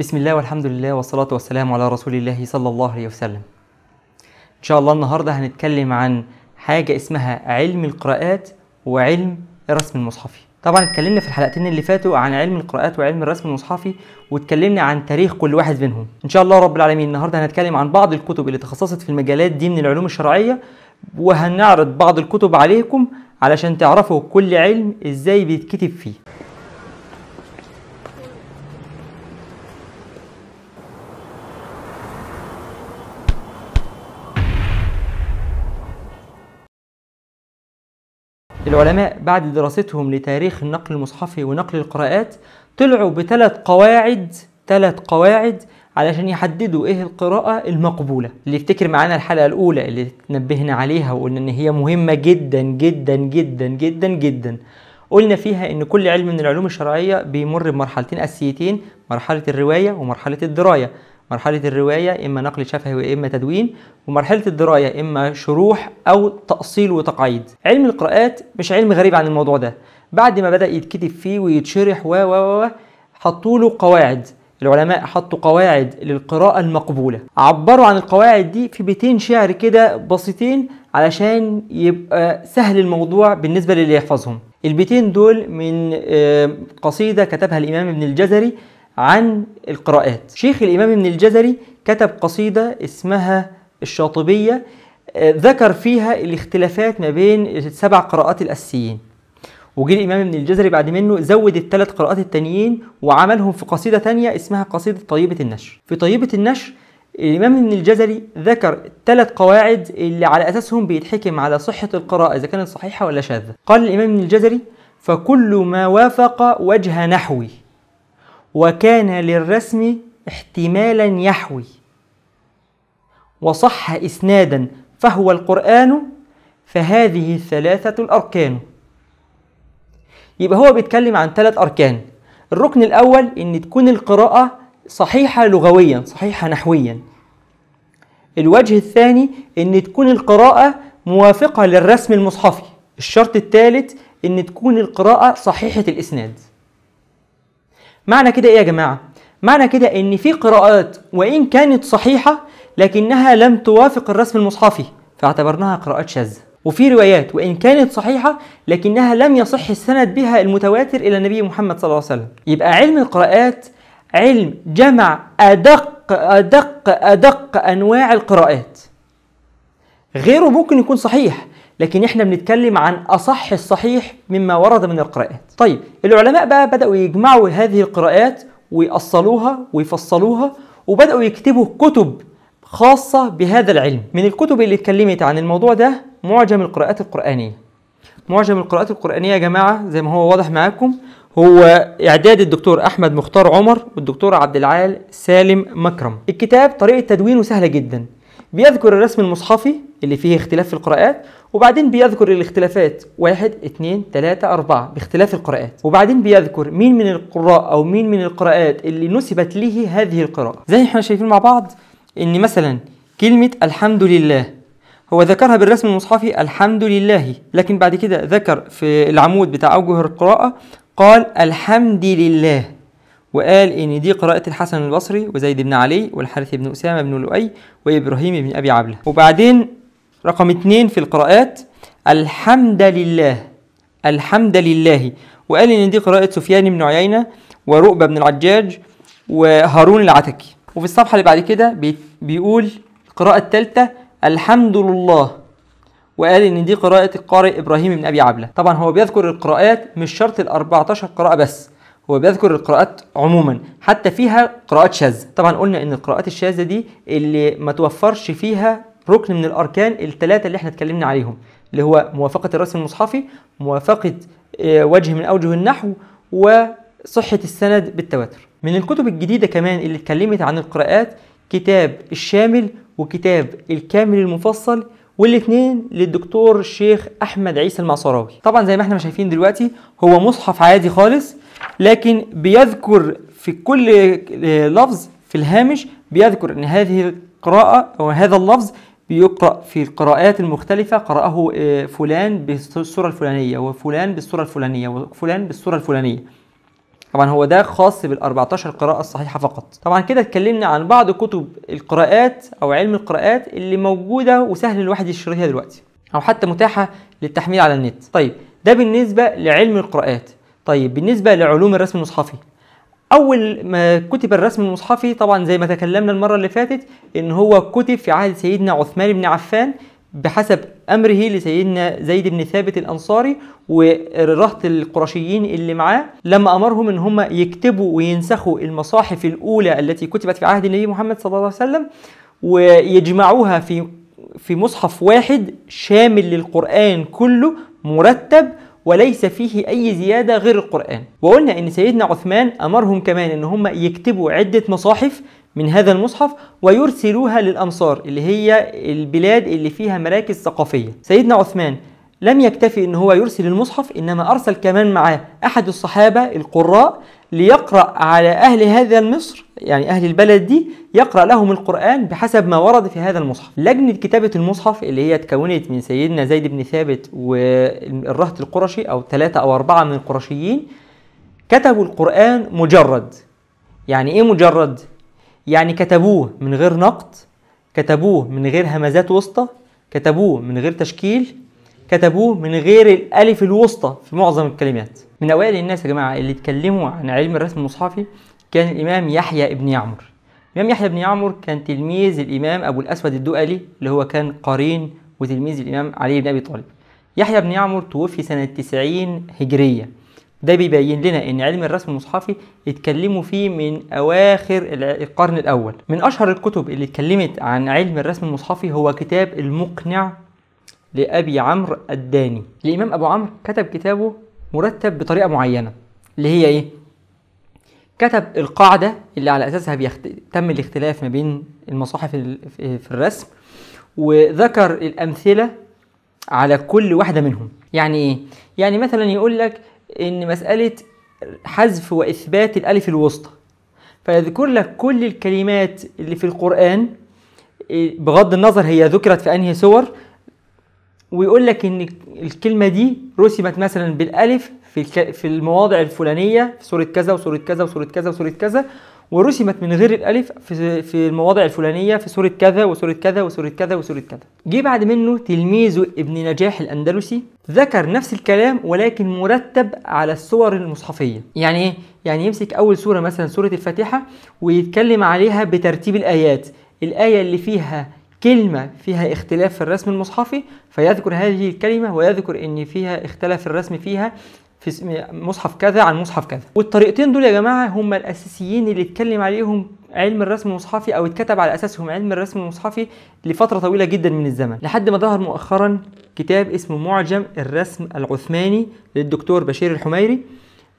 بسم الله والحمد لله والصلاة والسلام على رسول الله صلى الله عليه وسلم إن شاء الله النهاردة هنتكلم عن حاجة اسمها علم القراءات وعلم الرسم المصحفي طبعا اتكلمنا في الحلقتين اللي فاتوا عن علم القراءات وعلم الرسم المصحفي واتكلمنا عن تاريخ كل واحد منهم ان شاء الله رب العالمين النهارده هنتكلم عن بعض الكتب اللي تخصصت في المجالات دي من العلوم الشرعيه وهنعرض بعض الكتب عليكم علشان تعرفوا كل علم ازاي بيتكتب فيه العلماء بعد دراستهم لتاريخ النقل المصحفي ونقل القراءات طلعوا بثلاث قواعد ثلاث قواعد علشان يحددوا ايه القراءة المقبولة اللي يفتكر معانا الحلقة الأولى اللي نبهنا عليها وقلنا ان هي مهمة جدا جدا جدا جدا جدا قلنا فيها ان كل علم من العلوم الشرعية بيمر بمرحلتين أساسيتين مرحلة الرواية ومرحلة الدراية مرحلة الرواية إما نقل شفهي وإما تدوين ومرحلة الدراية إما شروح أو تأصيل وتقعيد علم القراءات مش علم غريب عن الموضوع ده بعد ما بدأ يتكتب فيه ويتشرح و و و حطوا له قواعد العلماء حطوا قواعد للقراءة المقبولة عبروا عن القواعد دي في بيتين شعر كده بسيطين علشان يبقى سهل الموضوع بالنسبة للي يحفظهم البيتين دول من آه، قصيدة كتبها الإمام ابن الجزري عن القراءات شيخ الإمام ابن الجزري كتب قصيدة اسمها الشاطبية آه، ذكر فيها الاختلافات ما بين السبع قراءات الأساسيين وجه الإمام ابن الجزري بعد منه زود الثلاث قراءات التانيين وعملهم في قصيدة تانية اسمها قصيدة طيبة النشر في طيبة النشر الإمام ابن الجزري ذكر ثلاث قواعد اللي على أساسهم بيتحكم على صحة القراءة إذا كانت صحيحة ولا شاذة قال الإمام ابن الجزري فكل ما وافق وجه نحوي وكان للرسم احتمالا يحوي وصح إسنادا فهو القرآن فهذه الثلاثة الأركان يبقى هو بيتكلم عن ثلاث أركان الركن الأول إن تكون القراءة صحيحة لغويا صحيحة نحويا الوجه الثاني إن تكون القراءة موافقة للرسم المصحفي الشرط الثالث إن تكون القراءة صحيحة الإسناد معنى كده ايه يا جماعه معنى كده ان في قراءات وان كانت صحيحه لكنها لم توافق الرسم المصحفي فاعتبرناها قراءات شاذه وفي روايات وان كانت صحيحه لكنها لم يصح السند بها المتواتر الى النبي محمد صلى الله عليه وسلم يبقى علم القراءات علم جمع ادق ادق ادق انواع القراءات غيره ممكن يكون صحيح لكن احنا بنتكلم عن اصح الصحيح مما ورد من القراءات طيب العلماء بقى بداوا يجمعوا هذه القراءات ويأصلوها ويفصلوها وبداوا يكتبوا كتب خاصة بهذا العلم من الكتب اللي اتكلمت عن الموضوع ده معجم القراءات القرآنية معجم القراءات القرآنية يا جماعة زي ما هو واضح معاكم هو إعداد الدكتور أحمد مختار عمر والدكتور عبد العال سالم مكرم الكتاب طريقة تدوينه سهلة جدا بيذكر الرسم المصحفي اللي فيه اختلاف في القراءات وبعدين بيذكر الاختلافات واحد اثنين ثلاثة أربعة باختلاف القراءات وبعدين بيذكر مين من القراء أو مين من القراءات اللي نسبت له هذه القراءة زي احنا شايفين مع بعض إن مثلا كلمة الحمد لله هو ذكرها بالرسم المصحفي الحمد لله لكن بعد كده ذكر في العمود بتاع أوجه القراءة قال الحمد لله وقال إن دي قراءة الحسن البصري وزيد بن علي والحارث بن أسامة بن لؤي وإبراهيم بن أبي عبلة وبعدين رقم اتنين في القراءات الحمد لله الحمد لله وقال ان دي قراءة سفيان بن عيينة ورؤبة بن العجاج وهارون العتكي وفي الصفحة اللي بعد كده بيقول القراءة الثالثة الحمد لله وقال ان دي قراءة القارئ ابراهيم بن ابي عبلة طبعا هو بيذكر القراءات مش شرط ال 14 قراءة بس هو بيذكر القراءات عموما حتى فيها قراءات شاذة طبعا قلنا ان القراءات الشاذة دي اللي ما توفرش فيها ركن من الاركان الثلاثه اللي احنا اتكلمنا عليهم اللي هو موافقه الرسم المصحفي موافقه آه، وجه من اوجه النحو وصحه السند بالتواتر من الكتب الجديده كمان اللي اتكلمت عن القراءات كتاب الشامل وكتاب الكامل المفصل والاثنين للدكتور الشيخ احمد عيسى المعصراوي طبعا زي ما احنا شايفين دلوقتي هو مصحف عادي خالص لكن بيذكر في كل آه، لفظ في الهامش بيذكر ان هذه القراءه او هذا اللفظ بيقرأ في القراءات المختلفة قرأه آه، فلان بالصورة الفلانية وفلان بالصورة الفلانية وفلان بالصورة الفلانية طبعا هو ده خاص بال 14 قراءة الصحيحة فقط طبعا كده اتكلمنا عن بعض كتب القراءات أو علم القراءات اللي موجودة وسهل الواحد يشتريها دلوقتي أو حتى متاحة للتحميل على النت طيب ده بالنسبة لعلم القراءات طيب بالنسبة لعلوم الرسم المصحفي اول ما كتب الرسم المصحفي طبعا زي ما تكلمنا المره اللي فاتت ان هو كتب في عهد سيدنا عثمان بن عفان بحسب امره لسيدنا زيد بن ثابت الانصاري ورهط القرشيين اللي معاه لما امرهم ان هم يكتبوا وينسخوا المصاحف الاولى التي كتبت في عهد النبي محمد صلى الله عليه وسلم ويجمعوها في في مصحف واحد شامل للقران كله مرتب وليس فيه أي زيادة غير القرآن وقلنا أن سيدنا عثمان أمرهم كمان أن هم يكتبوا عدة مصاحف من هذا المصحف ويرسلوها للأمصار اللي هي البلاد اللي فيها مراكز ثقافية سيدنا عثمان لم يكتفي أن هو يرسل المصحف إنما أرسل كمان معاه أحد الصحابة القراء ليقرأ على أهل هذا المصر يعني أهل البلد دي يقرأ لهم القرآن بحسب ما ورد في هذا المصحف لجنة كتابة المصحف اللي هي اتكونت من سيدنا زيد بن ثابت والرهط القرشي أو ثلاثة أو أربعة من القرشيين كتبوا القرآن مجرد يعني إيه مجرد؟ يعني كتبوه من غير نقد كتبوه من غير همزات وسطى كتبوه من غير تشكيل كتبوه من غير الالف الوسطى في معظم الكلمات من اوائل الناس يا جماعه اللي اتكلموا عن علم الرسم المصحفي كان الامام يحيى ابن يعمر الامام يحيى بن يعمر كان تلميذ الامام ابو الاسود الدؤلي اللي هو كان قرين وتلميذ الامام علي بن ابي طالب يحيى بن يعمر توفي سنه 90 هجريه ده بيبين لنا ان علم الرسم المصحفي اتكلموا فيه من اواخر القرن الاول من اشهر الكتب اللي اتكلمت عن علم الرسم المصحفي هو كتاب المقنع لأبي عمرو الداني الإمام أبو عمرو كتب كتابه مرتب بطريقة معينة اللي هي إيه؟ كتب القاعدة اللي على أساسها بيخت... تم الاختلاف ما بين المصاحف في الرسم وذكر الأمثلة على كل واحدة منهم يعني إيه؟ يعني مثلا يقول لك إن مسألة حذف وإثبات الألف الوسطى فيذكر لك كل الكلمات اللي في القرآن إيه، بغض النظر هي ذكرت في أنهي سور ويقول لك ان الكلمه دي رسمت مثلا بالالف في في المواضع الفلانيه في سوره كذا وسوره كذا وسوره كذا وسوره كذا ورسمت من غير الالف في في المواضع الفلانيه في سوره كذا وسوره كذا وسوره كذا وسوره كذا جه بعد منه تلميذه ابن نجاح الاندلسي ذكر نفس الكلام ولكن مرتب على الصور المصحفيه يعني ايه يعني يمسك اول سوره مثلا سوره الفاتحه ويتكلم عليها بترتيب الايات الايه اللي فيها كلمة فيها اختلاف في الرسم المصحفي فيذكر هذه الكلمة ويذكر إن فيها اختلاف الرسم فيها في مصحف كذا عن مصحف كذا والطريقتين دول يا جماعة هم الأساسيين اللي اتكلم عليهم علم الرسم المصحفي أو اتكتب على أساسهم علم الرسم المصحفي لفترة طويلة جدا من الزمن لحد ما ظهر مؤخرا كتاب اسمه معجم الرسم العثماني للدكتور بشير الحميري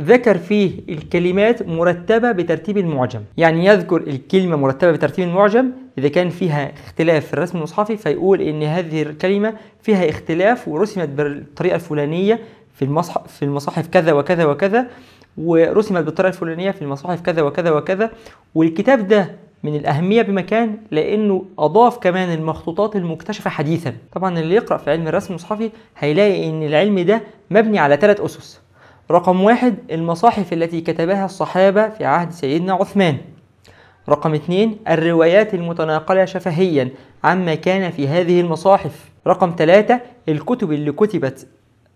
ذكر فيه الكلمات مرتبة بترتيب المعجم يعني يذكر الكلمة مرتبة بترتيب المعجم إذا كان فيها اختلاف في الرسم المصحفي فيقول إن هذه الكلمة فيها اختلاف ورسمت بالطريقة الفلانية في المصحف في المصاحف كذا وكذا وكذا ورسمت بالطريقة الفلانية في المصاحف كذا وكذا وكذا والكتاب ده من الأهمية بمكان لأنه أضاف كمان المخطوطات المكتشفة حديثا طبعا اللي يقرأ في علم الرسم المصحفي هيلاقي إن العلم ده مبني على ثلاث أسس رقم واحد المصاحف التي كتبها الصحابة في عهد سيدنا عثمان رقم اثنين الروايات المتناقلة شفهيا عما كان في هذه المصاحف رقم ثلاثة الكتب اللي كتبت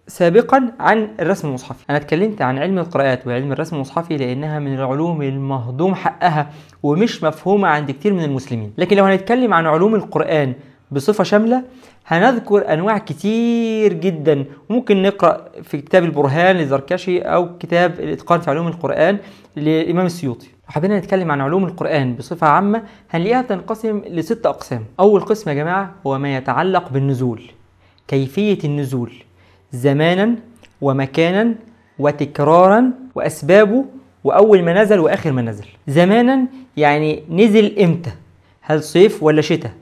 سابقا عن الرسم المصحفي انا اتكلمت عن علم القراءات وعلم الرسم المصحفي لانها من العلوم المهضوم حقها ومش مفهومه عند كتير من المسلمين لكن لو هنتكلم عن علوم القران بصفة شاملة هنذكر أنواع كتير جدا ممكن نقرأ في كتاب البرهان للزركشي أو كتاب الإتقان في علوم القرآن للإمام السيوطي لو حبينا نتكلم عن علوم القرآن بصفة عامة هنلاقيها بتنقسم لست أقسام أول قسم يا جماعة هو ما يتعلق بالنزول كيفية النزول زمانا ومكانا وتكرارا وأسبابه وأول ما نزل وآخر ما نزل زمانا يعني نزل إمتى هل صيف ولا شتاء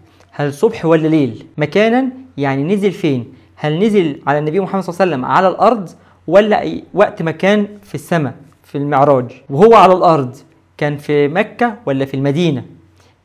هل صبح ولا ليل مكانا يعني نزل فين هل نزل على النبي محمد صلى الله عليه وسلم على الارض ولا أي وقت مكان في السماء في المعراج وهو على الارض كان في مكه ولا في المدينه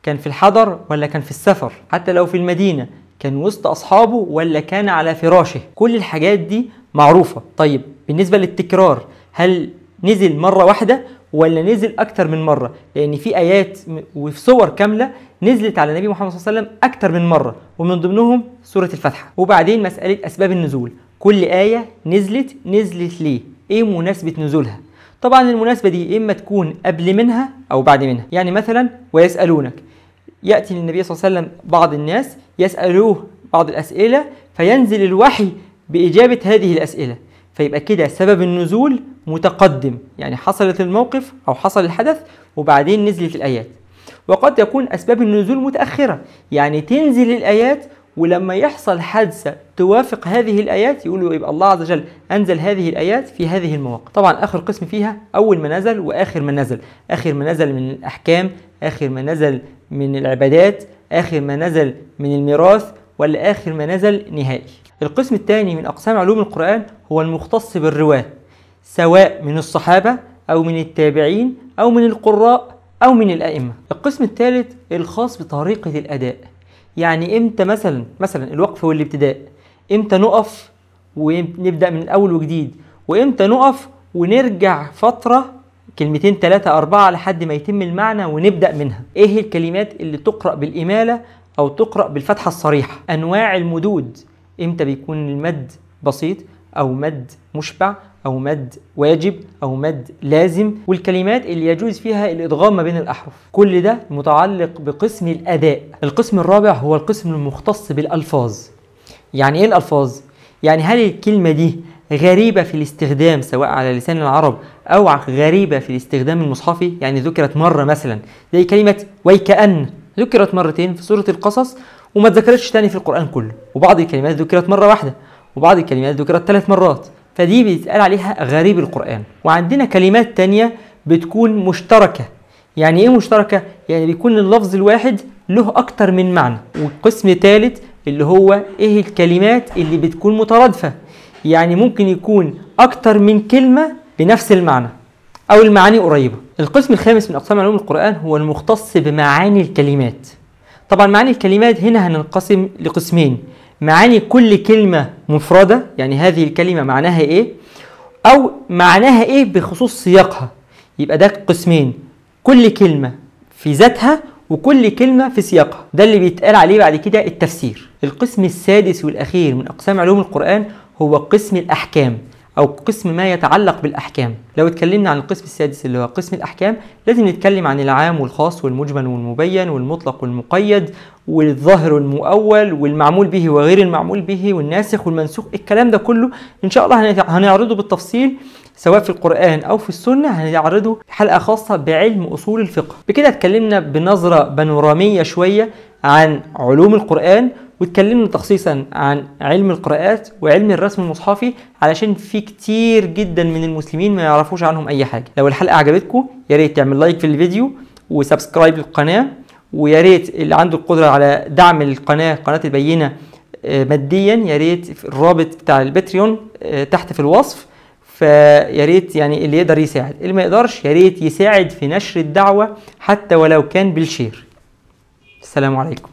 كان في الحضر ولا كان في السفر حتى لو في المدينه كان وسط اصحابه ولا كان على فراشه كل الحاجات دي معروفه طيب بالنسبه للتكرار هل نزل مره واحده ولا نزل اكتر من مره لان في ايات وفي صور كامله نزلت على النبي محمد صلى الله عليه وسلم اكتر من مره ومن ضمنهم سوره الفاتحه وبعدين مساله اسباب النزول كل ايه نزلت نزلت ليه ايه مناسبه نزولها طبعا المناسبه دي اما تكون قبل منها او بعد منها يعني مثلا ويسالونك ياتي للنبي صلى الله عليه وسلم بعض الناس يسالوه بعض الاسئله فينزل الوحي باجابه هذه الاسئله فيبقى كده سبب النزول متقدم يعني حصلت الموقف أو حصل الحدث وبعدين نزلت الآيات وقد يكون أسباب النزول متأخرة يعني تنزل الآيات ولما يحصل حادثة توافق هذه الآيات يقولوا يبقى الله عز وجل أنزل هذه الآيات في هذه المواقف طبعا آخر قسم فيها أول ما نزل وآخر ما نزل آخر ما نزل من الأحكام آخر ما نزل من العبادات آخر ما نزل من الميراث ولا آخر ما نزل نهائي القسم الثاني من أقسام علوم القرآن هو المختص بالرواة سواء من الصحابة أو من التابعين أو من القراء أو من الأئمة القسم الثالث الخاص بطريقة الأداء يعني إمتى مثلا مثلا الوقف والابتداء إمتى نقف ونبدأ من الأول وجديد وإمتى نقف ونرجع فترة كلمتين ثلاثة أربعة لحد ما يتم المعنى ونبدأ منها إيه الكلمات اللي تقرأ بالإمالة أو تقرأ بالفتحة الصريحة أنواع المدود امتى بيكون المد بسيط او مد مشبع او مد واجب او مد لازم والكلمات اللي يجوز فيها الادغام ما بين الاحرف كل ده متعلق بقسم الاداء القسم الرابع هو القسم المختص بالالفاظ يعني ايه الالفاظ يعني هل الكلمه دي غريبة في الاستخدام سواء على لسان العرب أو غريبة في الاستخدام المصحفي يعني ذكرت مرة مثلا زي كلمة ويكأن ذكرت مرتين في سورة القصص وما تذكرتش تاني في القرآن كله وبعض الكلمات ذكرت مرة واحدة وبعض الكلمات ذكرت ثلاث مرات فدي بيتقال عليها غريب القرآن وعندنا كلمات تانية بتكون مشتركة يعني ايه مشتركة؟ يعني بيكون اللفظ الواحد له أكتر من معنى والقسم الثالث اللي هو ايه الكلمات اللي بتكون مترادفة يعني ممكن يكون أكتر من كلمة بنفس المعنى أو المعاني قريبة القسم الخامس من أقسام علوم القرآن هو المختص بمعاني الكلمات طبعا معاني الكلمات هنا هننقسم لقسمين معاني كل كلمة مفردة يعني هذه الكلمة معناها إيه أو معناها إيه بخصوص سياقها يبقى ده قسمين كل كلمة في ذاتها وكل كلمة في سياقها ده اللي بيتقال عليه بعد كده التفسير القسم السادس والأخير من أقسام علوم القرآن هو قسم الأحكام او قسم ما يتعلق بالاحكام لو اتكلمنا عن القسم السادس اللي هو قسم الاحكام لازم نتكلم عن العام والخاص والمجمل والمبين والمطلق والمقيد والظاهر والمؤول والمعمول به وغير المعمول به والناسخ والمنسوخ الكلام ده كله ان شاء الله هنعرضه بالتفصيل سواء في القرآن أو في السنة هنعرضه في حلقة خاصة بعلم أصول الفقه بكده اتكلمنا بنظرة بانورامية شوية عن علوم القرآن واتكلمنا تخصيصا عن علم القراءات وعلم الرسم المصحفي علشان في كتير جدا من المسلمين ما يعرفوش عنهم اي حاجه لو الحلقه عجبتكم يا ريت تعمل لايك في الفيديو وسبسكرايب للقناه ويا ريت اللي عنده القدره على دعم القناه قناه البينه آه، ماديا يا ريت الرابط بتاع الباتريون آه، تحت في الوصف فيا ريت يعني اللي يقدر يساعد اللي ما يقدرش يا ريت يساعد في نشر الدعوه حتى ولو كان بالشير السلام عليكم